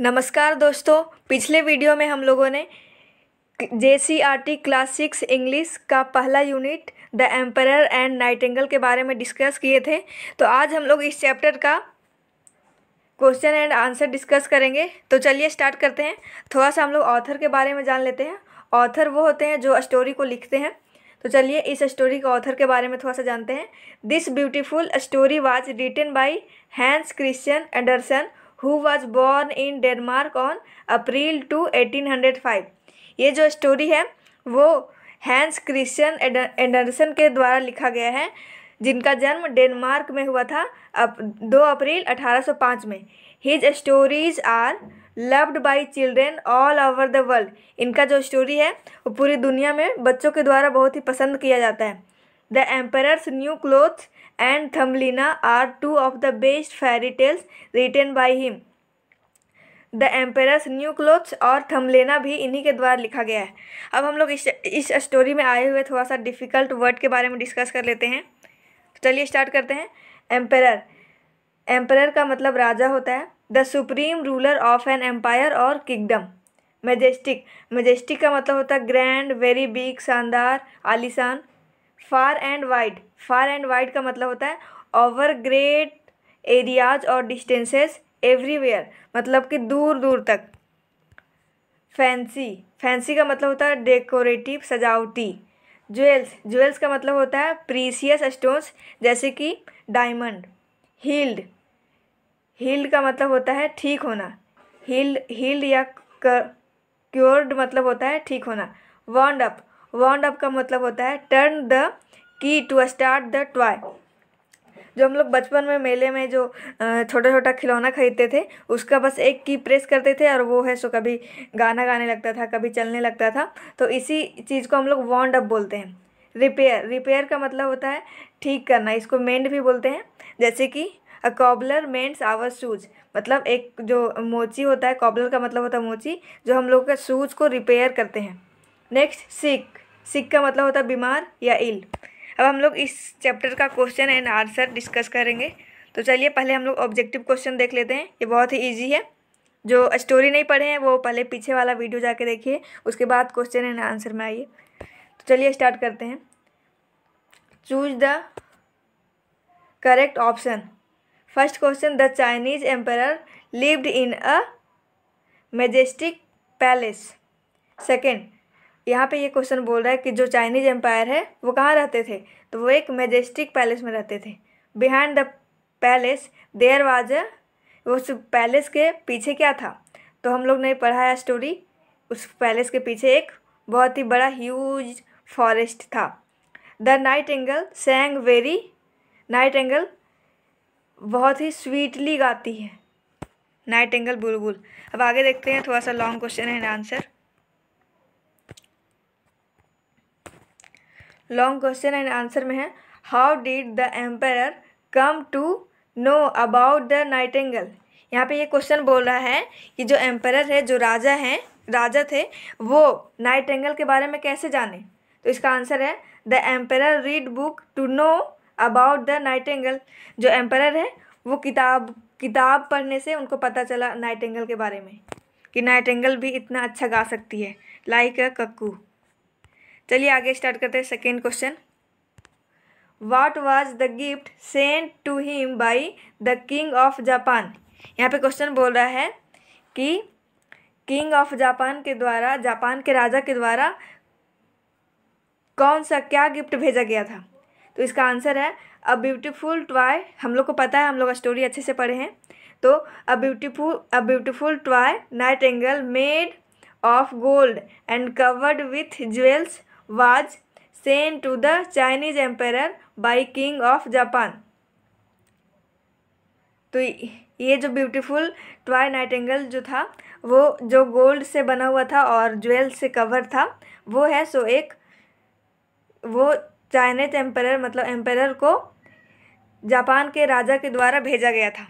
नमस्कार दोस्तों पिछले वीडियो में हम लोगों ने J C R T class six English का पहला unit the emperor and nightingale के बारे में डिस्कस किए थे तो आज हम लोग इस चैप्टर का क्वेश्चन एंड आंसर डिस्कस करेंगे तो चलिए स्टार्ट करते हैं थोड़ा सा हम लोग ऑथर के बारे में जान लेते हैं ऑथर वो होते हैं जो स्टोरी को लिखते हैं तो चलिए इस स्टोरी के ऑथर के बारे में थोड़ा सा जानते हैं this beautiful story was written by Hans Christian Andersen who was born in Denmark on April two eighteen hundred five ये जो स्टोरी है वो हैंस क्रिश्चियन एंडरसन के द्वारा लिखा गया है जिनका जन्म डेनमार्क में हुआ था अप, दो अप्रैल 1805 में his stories are loved by children all over the world इनका जो स्टोरी है वो पूरी दुनिया में बच्चों के द्वारा बहुत ही पसंद किया जाता है the emperor's new clothes and Thumbelina are two of the best fairy tales written by him. The emperors new clothes और थमलेना भी इन्हीं के द्वारा लिखा गया है अब हम लोग इस इस स्टोरी में आए हुए थोड़ा सा डिफ़िकल्ट वर्ड के बारे में डिस्कस कर लेते हैं तो चलिए स्टार्ट करते हैं एम्पेरर एम्पेरर का मतलब राजा होता है the supreme ruler of an empire और किंगडम मेजेस्टिक मेजेस्टिक का मतलब होता है ग्रैंड वेरी बिग शानदार आलिशान far and wide far and wide का मतलब होता है ओवर ग्रेट एरियाज और डिस्टेंसेस एवरीवेयर मतलब कि दूर दूर तक फैंसी फैंसी का मतलब होता है डेकोरेटिव सजावटी ज्वेल्स ज्वेल्स का मतलब होता है प्रीसियस स्टोन्स जैसे कि डायमंड हील्ड हील्ड का मतलब होता है ठीक होना हील्ड हील्ड या क्योर्ड मतलब होता है ठीक होना वॉन्ड अप वाउंड अप का मतलब होता है turn the key to start the toy जो हम लोग बचपन में मेले में जो छोटा छोटा खिलौना खरीदते थे उसका बस एक की प्रेस करते थे और वो है सो कभी गाना गाने लगता था कभी चलने लगता था तो इसी चीज़ को हम लोग वाउंड अप बोलते हैं रिपेयर रिपेयर का मतलब होता है ठीक करना इसको मेंड भी बोलते हैं जैसे कि a cobbler mends our shoes मतलब एक जो मोची होता है कॉबलर का मतलब होता है मोची जो हम लोग के शूज़ को रिपेयर करते हैं नेक्स्ट सीख सिक का मतलब होता है बीमार या इल अब हम लोग इस चैप्टर का क्वेश्चन एंड आंसर डिस्कस करेंगे तो चलिए पहले हम लोग ऑब्जेक्टिव क्वेश्चन देख लेते हैं ये बहुत ही ईजी है जो स्टोरी नहीं पढ़े हैं वो पहले पीछे वाला वीडियो जाके देखिए उसके बाद क्वेश्चन एंड आंसर में आइए तो चलिए स्टार्ट करते हैं choose the correct option first question the Chinese empire lived in a majestic palace second यहाँ पे ये क्वेश्चन बोल रहा है कि जो चाइनीज एम्पायर है वो कहाँ रहते थे तो वो एक मेजेस्टिक पैलेस में रहते थे behind the palace there was उस पैलेस के पीछे क्या था तो हम लोग ने पढ़ाया स्टोरी उस पैलेस के पीछे एक बहुत ही बड़ा ह्यूज फॉरेस्ट था the nightingale sang very nightingale बहुत ही स्वीटली गाती है नाइट एंगल बुलबुल अब आगे देखते हैं थोड़ा सा लॉन्ग क्वेश्चन है answer long question and answer में है how did the empire come to know about the nightingale यहाँ पर ये क्वेश्चन बोल रहा है कि जो एम्पायर है जो राजा हैं राजा थे वो नाइट एंगल के बारे में कैसे जाने तो इसका आंसर है the empire read book to know about the nightingale जो एम्पायर है वो किताब किताब पढ़ने से उनको पता चला नाइट एंगल के बारे में कि नाइट एंगल भी इतना अच्छा गा सकती है लाइक अ कक्कू चलिए आगे स्टार्ट करते हैं second question what was the gift sent to him by the king of Japan यहाँ पे क्वेश्चन बोल रहा है कि किंग ऑफ जापान के द्वारा जापान के राजा के द्वारा कौन सा क्या गिफ्ट भेजा गया था तो इसका आंसर है अ ब्यूटीफुल टॉय हम लोग को पता है हम लोग स्टोरी अच्छे से पढ़े हैं तो a beautiful a beautiful toy nightingale made of gold and covered with jewels was sent to the Chinese empire by king of Japan तो ये जो ब्यूटीफुल ट्वाई नाइटेंगल जो था वो जो गोल्ड से बना हुआ था और ज्वेल से कवर था वो है सो एक वो चाइनीज एम्पायर मतलब एम्पायर को जापान के राजा के द्वारा भेजा गया था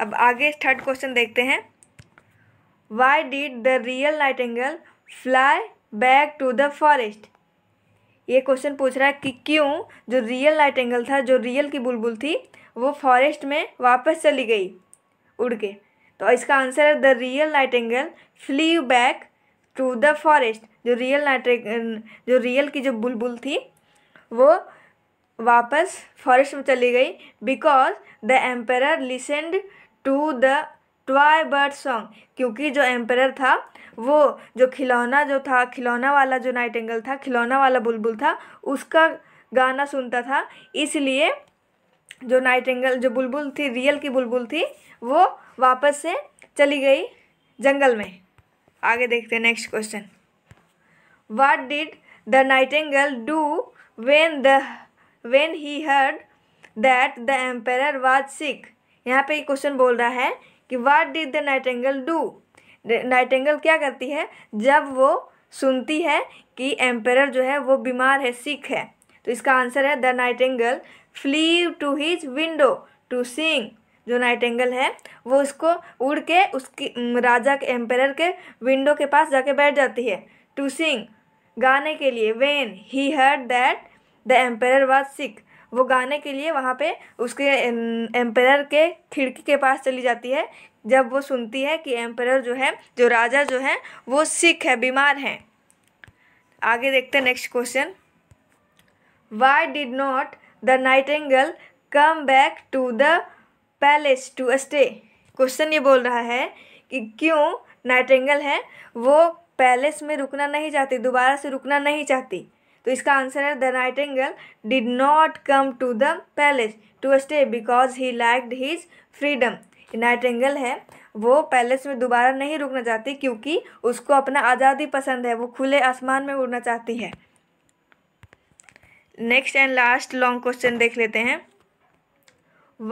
अब आगे थर्ड क्वेश्चन देखते हैं why did the real nightingale fly back to the forest ये क्वेश्चन पूछ रहा है कि क्यों जो रियल लाइट एंगल था जो रियल की बुलबुल थी वो फॉरेस्ट में वापस चली गई उड़ के तो इसका आंसर है the real nightingale flew back to the forest जो रियल लाइट जो रियल की जो बुलबुल थी वो वापस फॉरेस्ट में चली गई because the emperor listened to the toy bird song क्योंकि जो एम्परर था वो जो खिलौना जो था खिलौना वाला जो नाइट एंगल था खिलौना वाला बुलबुल था उसका गाना सुनता था इसलिए जो नाइट एंगल जो बुलबुल थी रियल की बुलबुल थी वो वापस से चली गई जंगल में आगे देखते हैं next question what did the nightingale do when the when he heard that the emperor was sick यहाँ पे क्वेश्चन बोल रहा है कि what did the nightingale do nightingale क्या करती है जब वो सुनती है कि एम्पेर जो है वो बीमार है सिख है तो इसका आंसर है the nightingale flew to his window to sing जो नाइट एंगल है वो उसको उड़ के उसकी राजा के एम्पेर के विंडो के पास जाके बैठ जाती है टू सिंग गाने के लिए when he heard that the emperor was sick वो गाने के लिए वहाँ पे उसके एम्पायर के खिड़की के पास चली जाती है जब वो सुनती है कि एम्पेयर जो है जो राजा जो है वो सिख है बीमार हैं आगे देखते हैं next question why did not the nightingale come back to the palace to stay question ये बोल रहा है कि क्यों नाइट एंगल है वो पैलेस में रुकना नहीं चाहती दोबारा से रुकना नहीं चाहती तो इसका आंसर है the nightingale did not come to the palace to stay because he liked his freedom nightingale है वो पैलेस में दोबारा नहीं रुकना चाहती क्योंकि उसको अपना आज़ादी पसंद है वो खुले आसमान में उड़ना चाहती है next and last long question देख लेते हैं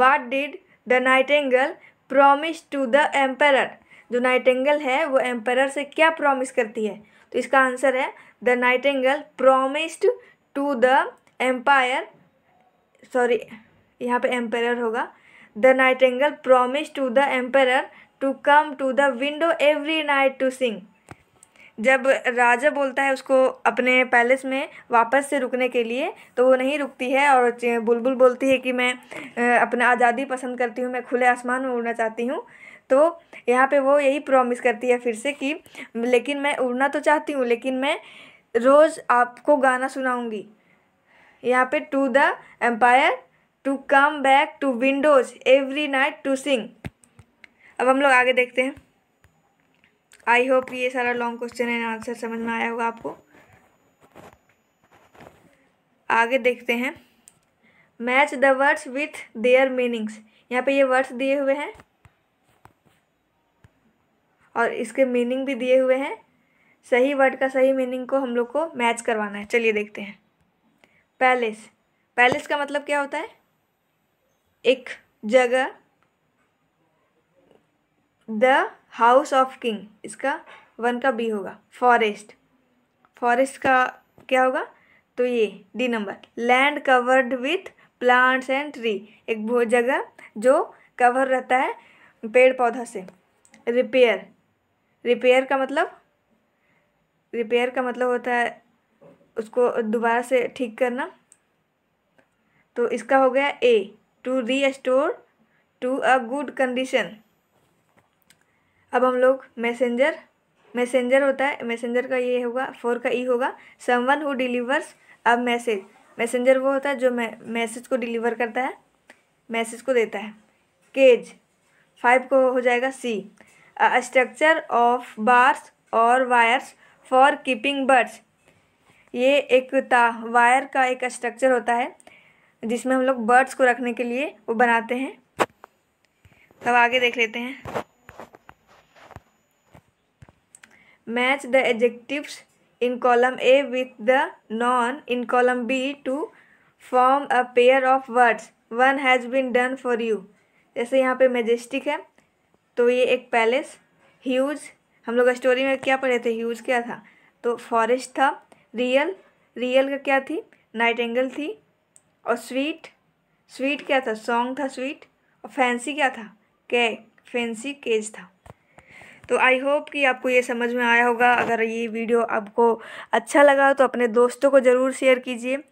what did the nightingale promise to the emperor जो नाइट एंगल है वो एम्पर से क्या प्रोमिस करती है तो इसका आंसर है the nightingale promised to the empire sorry यहाँ पे एम्पायर होगा the nightingale promise to the empire to come to the window every night to sing जब राजा बोलता है उसको अपने पैलेस में वापस से रुकने के लिए तो वो नहीं रुकती है और बुलबुल बोलती है कि मैं अपना आज़ादी पसंद करती हूँ मैं खुले आसमान में उड़ना चाहती हूँ तो यहाँ पे वो यही प्रॉमिस करती है फिर से कि लेकिन मैं उड़ना तो चाहती हूँ लेकिन मैं रोज़ आपको गाना सुनाऊँगी यहाँ पे to the empire to come back to windows every night to sing अब हम लोग आगे देखते हैं आई होप ये सारा लॉन्ग क्वेश्चन एंड आंसर समझ में आया होगा आपको आगे देखते हैं match the words with their meanings यहाँ पे ये वर्ड्स दिए हुए हैं और इसके मीनिंग भी दिए हुए हैं सही वर्ड का सही मीनिंग को हम लोग को मैच करवाना है चलिए देखते हैं पैलेस पैलेस का मतलब क्या होता है एक जगह द हाउस ऑफ किंग इसका वन का बी होगा फॉरेस्ट फॉरेस्ट का क्या होगा तो ये D number land covered with plants and tree एक वो जगह जो कवर रहता है पेड़ पौधा से रिपेयर रिपेयर का मतलब रिपेयर का मतलब होता है उसको दोबारा से ठीक करना तो इसका हो गया a to restore to a good condition अब हम लोग मैसेंजर मैसेंजर होता है मैसेंजर का ये होगा फोर का ई e होगा someone who delivers a message messenger वो होता है जो मैसेज को डिलीवर करता है मैसेज को देता है केज फाइव को हो जाएगा सी स्ट्रक्चर ऑफ बार्स और वायर्स फॉर कीपिंग बर्ड्स ये एक ता वायर का एक स्ट्रक्चर होता है जिसमें हम लोग बर्ड्स को रखने के लिए वो बनाते हैं अब आगे देख लेते हैं match the adjectives in column A with the noun in column B to form a pair of words one has been done for you जैसे यहाँ पे मेजेस्टिक है तो ये एक पैलेस ह्यूज हम लोग स्टोरी में क्या पढ़े थे ह्यूज क्या था तो फॉरेस्ट था रियल रियल का क्या थी नाइट एंगल थी और स्वीट स्वीट क्या था सॉन्ग था स्वीट और फैंसी क्या था कै फैंसी केज था तो आई होप कि आपको ये समझ में आया होगा अगर ये वीडियो आपको अच्छा लगा तो अपने दोस्तों को ज़रूर शेयर कीजिए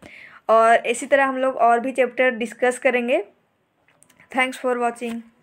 और इसी तरह हम लोग और भी चैप्टर डिस्कस करेंगे थैंक्स फॉर वॉचिंग